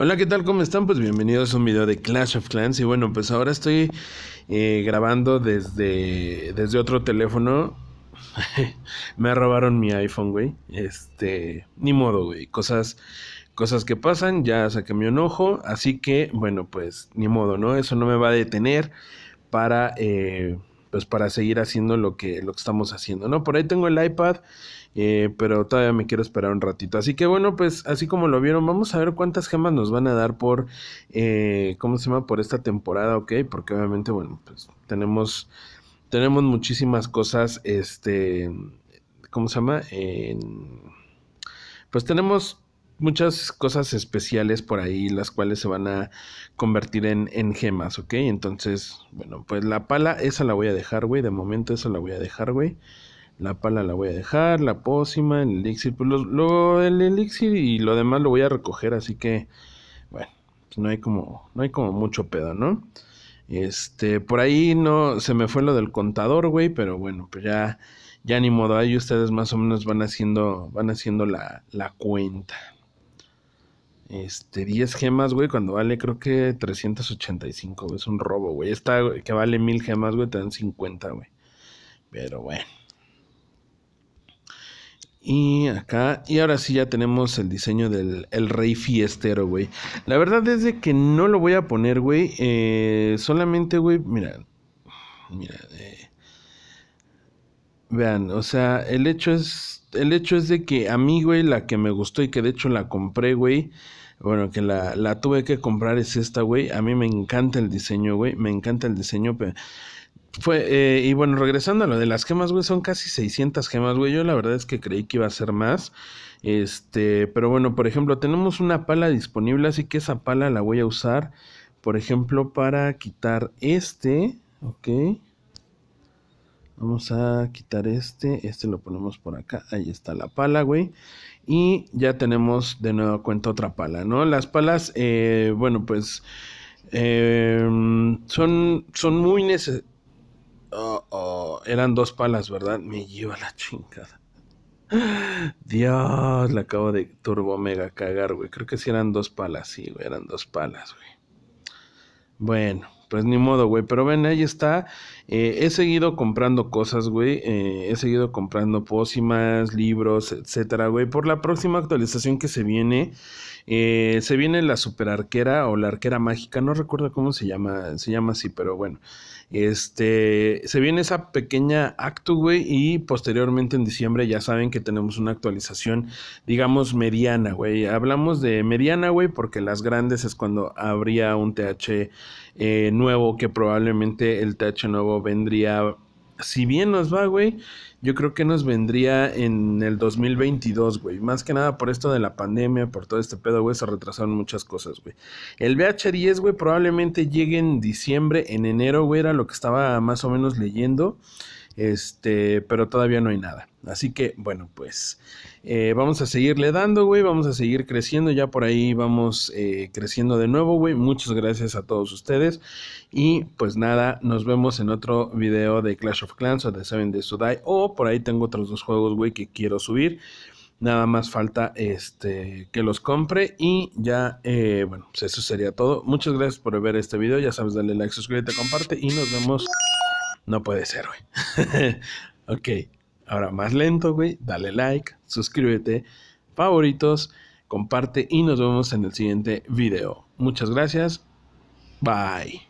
Hola, ¿qué tal? ¿Cómo están? Pues bienvenidos a un video de Clash of Clans. Y bueno, pues ahora estoy eh, grabando desde, desde otro teléfono. Me robaron mi iPhone, güey. Este, ni modo, güey. Cosas, cosas que pasan. Ya saqué mi enojo. Así que, bueno, pues ni modo, ¿no? Eso no me va a detener para... Eh, pues para seguir haciendo lo que, lo que estamos haciendo, ¿no? Por ahí tengo el iPad, eh, pero todavía me quiero esperar un ratito. Así que bueno, pues así como lo vieron, vamos a ver cuántas gemas nos van a dar por, eh, ¿cómo se llama? Por esta temporada, ¿ok? Porque obviamente, bueno, pues tenemos, tenemos muchísimas cosas, este, ¿cómo se llama? pues tenemos muchas cosas especiales por ahí, las cuales se van a convertir en, gemas, ¿ok? Entonces, bueno, pues la pala, esa la voy a dejar, güey. De momento, esa la voy a dejar, güey. La pala la voy a dejar, la pócima, el elixir. Pues lo, el elixir y lo demás lo voy a recoger, así que, bueno, pues no hay como, no hay como mucho pedo, ¿no? Este, por ahí no, se me fue lo del contador, güey, pero bueno, pues ya, ya ni modo, ahí ustedes más o menos van haciendo, van haciendo la, la cuenta. Este, 10 gemas, güey, cuando vale creo que 385, es un robo, güey. Esta que vale 1000 gemas, güey, te dan 50, güey. Pero bueno. Y acá, y ahora sí ya tenemos el diseño del rey fiestero, güey. La verdad es que no lo voy a poner, güey. Eh, solamente, güey, mira, mira, eh, Vean, o sea, el hecho es, el hecho es de que a mí, güey, la que me gustó y que de hecho la compré, güey, bueno, que la, tuve que comprar es esta, güey, a mí me encanta el diseño, güey, me encanta el diseño, fue, eh, y bueno, regresando a lo de las gemas, güey, son casi 600 gemas, güey, yo la verdad es que creí que iba a ser más, este, pero bueno, por ejemplo, tenemos una pala disponible, así que esa pala la voy a usar, por ejemplo, para quitar este, ok, Vamos a quitar este, este lo ponemos por acá, ahí está la pala, güey. Y ya tenemos de nuevo cuenta otra pala, ¿no? Las palas, eh, bueno, pues eh, son, son muy necesarias. Oh, oh, eran dos palas, ¿verdad? Me lleva la chingada. Dios, la acabo de turbo mega cagar, güey. Creo que sí eran dos palas, sí, güey, eran dos palas, güey. Bueno pues ni modo, güey. Pero ven, ahí está. Eh, he seguido comprando cosas, güey. Eh, he seguido comprando pócimas, libros, etcétera, güey. Por la próxima actualización que se viene, eh, se viene la super Arquera o la arquera mágica. No recuerdo cómo se llama. Se llama así, pero bueno. Este, se viene esa pequeña acto, güey, y posteriormente en diciembre ya saben que tenemos una actualización, digamos, mediana, güey. Hablamos de mediana, güey, porque las grandes es cuando habría un TH eh, nuevo que probablemente el TH nuevo vendría, si bien nos va, güey, yo creo que nos vendría en el 2022, güey. Más que nada por esto de la pandemia, por todo este pedo, güey, se retrasaron muchas cosas, güey. El bh 10 güey, probablemente llegue en diciembre, en enero, güey, era lo que estaba más o menos leyendo. Este, pero todavía no hay nada. Así que, bueno, pues eh, vamos a seguirle dando, güey. Vamos a seguir creciendo. Ya por ahí vamos eh, creciendo de nuevo, güey. Muchas gracias a todos ustedes. Y pues nada, nos vemos en otro video de Clash of Clans o de Seven Days to Die. O por ahí tengo otros dos juegos, güey, que quiero subir. Nada más falta este, que los compre. Y ya, eh, bueno, pues eso sería todo. Muchas gracias por ver este video. Ya sabes, dale like, suscríbete, comparte. Y nos vemos. No puede ser, güey. ok, ahora más lento, güey. Dale like, suscríbete, favoritos, comparte y nos vemos en el siguiente video. Muchas gracias. Bye.